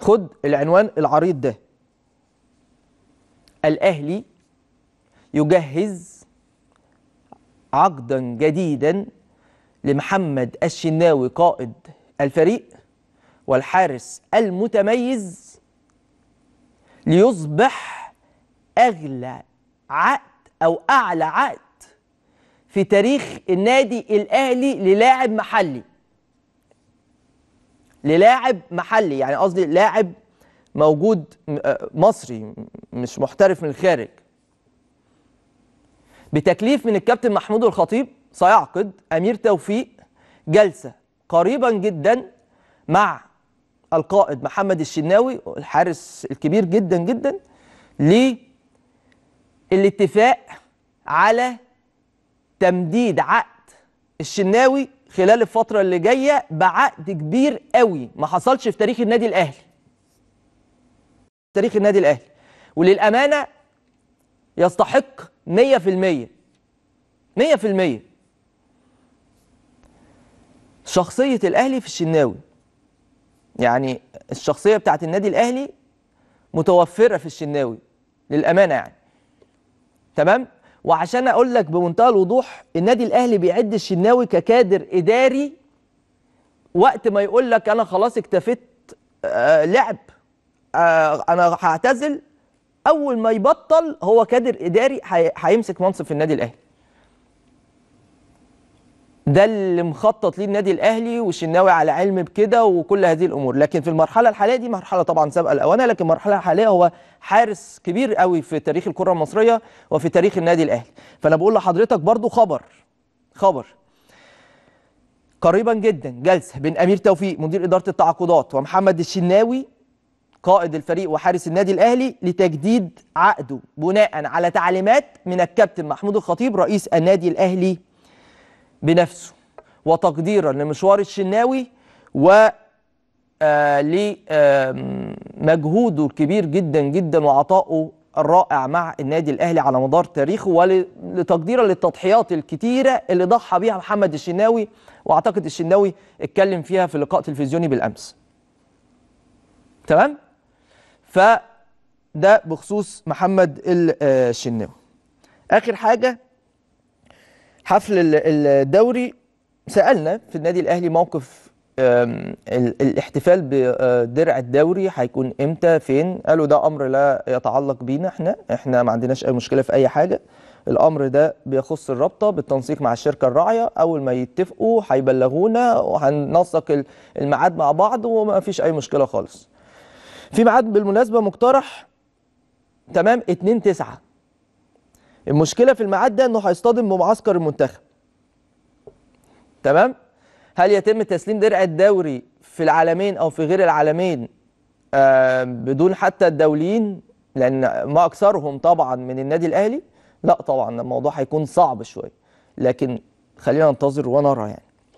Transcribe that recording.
خد العنوان العريض ده الأهلي يجهز عقدا جديدا لمحمد الشناوي قائد الفريق والحارس المتميز ليصبح أغلى عقد أو أعلى عقد في تاريخ النادي الأهلي للاعب محلي للاعب محلي يعني قصدي لاعب موجود آه، مصري مش محترف من الخارج بتكليف من الكابتن محمود الخطيب سيعقد امير توفيق جلسه قريبا جدا مع القائد محمد الشناوي الحارس الكبير جدا جدا للاتفاق على تمديد عقد الشناوي خلال الفتره اللي جايه بعقد كبير قوي ما حصلش في تاريخ النادي الاهلي تاريخ النادي الاهلي وللامانه يستحق 100% 100% شخصيه الاهلي في الشناوي يعني الشخصيه بتاعت النادي الاهلي متوفره في الشناوي للامانه يعني تمام وعشان اقول لك بمنتهى الوضوح النادي الاهلي بيعد الشناوي ككادر اداري وقت ما يقول لك انا خلاص اكتفيت آه، لعب آه، انا هعتزل اول ما يبطل هو كادر اداري هيمسك منصب في النادي الاهلي ده اللي مخطط ليه النادي الاهلي والشناوي على علم بكده وكل هذه الامور لكن في المرحله الحاليه دي مرحله طبعا سابقه الاوانه لكن المرحله الحاليه هو حارس كبير قوي في تاريخ الكره المصريه وفي تاريخ النادي الاهلي فانا بقول لحضرتك برضو خبر خبر قريبا جدا جلسه بين امير توفيق مدير اداره التعاقدات ومحمد الشناوي قائد الفريق وحارس النادي الاهلي لتجديد عقده بناء على تعليمات من الكابتن محمود الخطيب رئيس النادي الاهلي بنفسه وتقديرا لمشوار الشناوي و آه، لمجهوده الكبير جدا جدا وعطائه الرائع مع النادي الاهلي على مدار تاريخه ولتقديرا للتضحيات الكتيره اللي ضحى بيها محمد الشناوي واعتقد الشناوي اتكلم فيها في لقاء تلفزيوني بالامس. تمام؟ فده بخصوص محمد آه، الشناوي. اخر حاجه حفل الدوري سالنا في النادي الاهلي موقف الاحتفال بدرع الدوري هيكون امتى فين قالوا ده امر لا يتعلق بينا احنا احنا ما عندناش اي مشكله في اي حاجه الامر ده بيخص الرابطه بالتنسيق مع الشركه الراعيه اول ما يتفقوا هيبلغونا وهننسق الميعاد مع بعض وما فيش اي مشكله خالص في ميعاد بالمناسبه مقترح تمام 2 9 المشكله في الميعاد ده انه هيصطدم بمعسكر المنتخب تمام هل يتم تسليم درع الدوري في العالمين او في غير العالمين آه بدون حتى الدوليين لان ما اكثرهم طبعا من النادي الاهلي لا طبعا الموضوع هيكون صعب شويه لكن خلينا ننتظر ونرى يعني